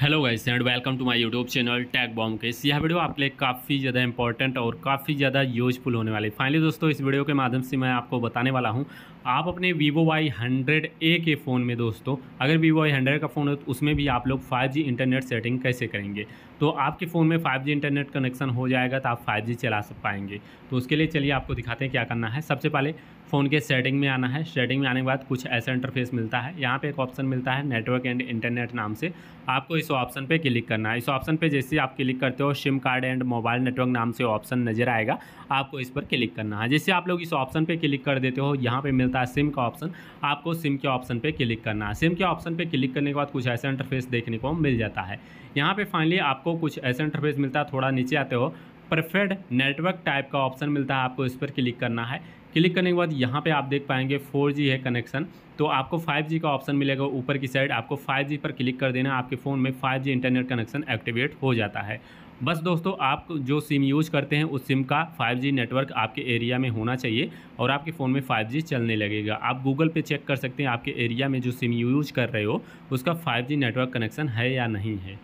hello guys and welcome to my YouTube channel tag bomb case यह video आपके लिए काफ़ी ज़्यादा इंपॉर्टेंट और काफ़ी ज़्यादा यूजफुल होने वाली फाइनली दोस्तों इस वीडियो के माध्यम से मैं आपको बताने वाला हूं आप अपने वीवो वाई हंड्रेड ए के फ़ोन में दोस्तों अगर वीवो वाई हंड्रेड का फ़ोन है तो उसमें भी आप लोग फाइव इंटरनेट सेटिंग कैसे करेंगे तो आपके फ़ोन में फाइव इंटरनेट कनेक्शन हो जाएगा तो आप फाइव चला सक पाएंगे तो उसके लिए चलिए आपको दिखाते हैं क्या करना है सबसे पहले फ़ोन के सेटिंग में आना है सेटिंग में आने के बाद कुछ ऐसा इंटरफेस मिलता है यहाँ पर एक ऑप्शन मिलता है नेटवर्क एंड इंटरनेट नाम से आपको इस ऑप्शन पे क्लिक करना है इस ऑप्शन पे जैसे आप क्लिक करते हो sim card and mobile network नाम से ऑप्शन नज़र आएगा आपको इस पर क्लिक करना है जैसे आप लोग इस ऑप्शन पे क्लिक कर देते हो यहाँ पे मिलता है सिम का ऑप्शन आपको सिम के ऑप्शन पे क्लिक करना है सिम के ऑप्शन पे क्लिक करने के बाद कुछ ऐसा इंटरफेस देखने को मिल जाता है यहाँ पे फाइनली आपको कुछ ऐसा इंटरफेस मिलता है थोड़ा नीचे आते हो परफेक्ट नेटवर्क टाइप का ऑप्शन मिलता है आपको इस पर क्लिक करना है क्लिक करने के बाद यहाँ पे आप देख पाएंगे 4G है कनेक्शन तो आपको 5G का ऑप्शन मिलेगा ऊपर की साइड आपको 5G पर क्लिक कर देना आपके फ़ोन में 5G इंटरनेट कनेक्शन एक्टिवेट हो जाता है बस दोस्तों आप जो सिम यूज करते हैं उस सिम का 5G नेटवर्क आपके एरिया में होना चाहिए और आपके फ़ोन में 5G चलने लगेगा आप गूगल पे चेक कर सकते हैं आपके एरिया में जो सिम यूज कर रहे हो उसका 5G नेटवर्क कनेक्शन है या नहीं है